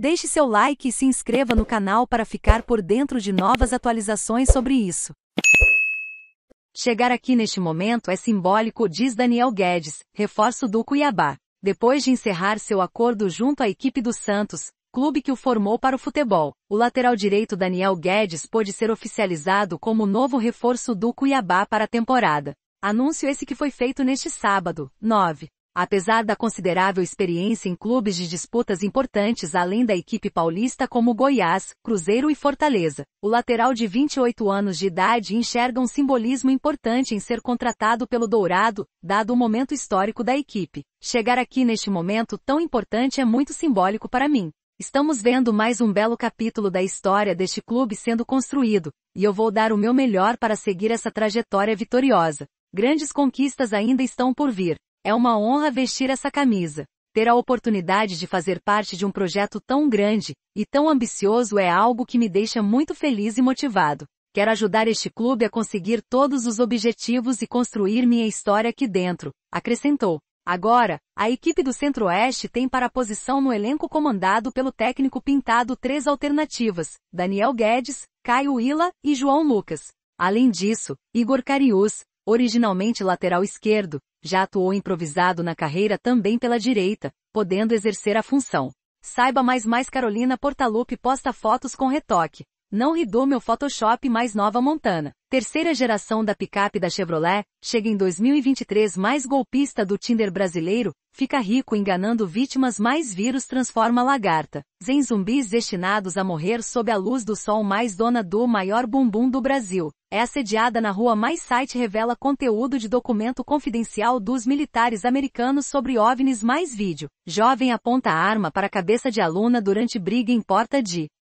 Deixe seu like e se inscreva no canal para ficar por dentro de novas atualizações sobre isso. Chegar aqui neste momento é simbólico, diz Daniel Guedes, reforço do Cuiabá. Depois de encerrar seu acordo junto à equipe do Santos, clube que o formou para o futebol. O lateral direito Daniel Guedes pôde ser oficializado como novo reforço do Cuiabá para a temporada. Anúncio esse que foi feito neste sábado, 9. Apesar da considerável experiência em clubes de disputas importantes além da equipe paulista como Goiás, Cruzeiro e Fortaleza, o lateral de 28 anos de idade enxerga um simbolismo importante em ser contratado pelo Dourado, dado o momento histórico da equipe. Chegar aqui neste momento tão importante é muito simbólico para mim. Estamos vendo mais um belo capítulo da história deste clube sendo construído, e eu vou dar o meu melhor para seguir essa trajetória vitoriosa. Grandes conquistas ainda estão por vir, é uma honra vestir essa camisa. Ter a oportunidade de fazer parte de um projeto tão grande e tão ambicioso é algo que me deixa muito feliz e motivado. Quero ajudar este clube a conseguir todos os objetivos e construir minha história aqui dentro, acrescentou. Agora, a equipe do Centro-Oeste tem para a posição no elenco comandado pelo técnico pintado três alternativas: Daniel Guedes, Caio Ila e João Lucas. Além disso, Igor Carius, originalmente lateral esquerdo, já atuou improvisado na carreira também pela direita, podendo exercer a função. Saiba mais mais Carolina Portalupe posta fotos com retoque. Não ridou meu Photoshop mais nova Montana. Terceira geração da picape da Chevrolet, chega em 2023 mais golpista do Tinder brasileiro, fica rico enganando vítimas mais vírus transforma lagarta. Zen zumbis destinados a morrer sob a luz do sol mais dona do maior bumbum do Brasil. É assediada na rua mais site revela conteúdo de documento confidencial dos militares americanos sobre OVNIs mais vídeo. Jovem aponta arma para cabeça de aluna durante briga em porta de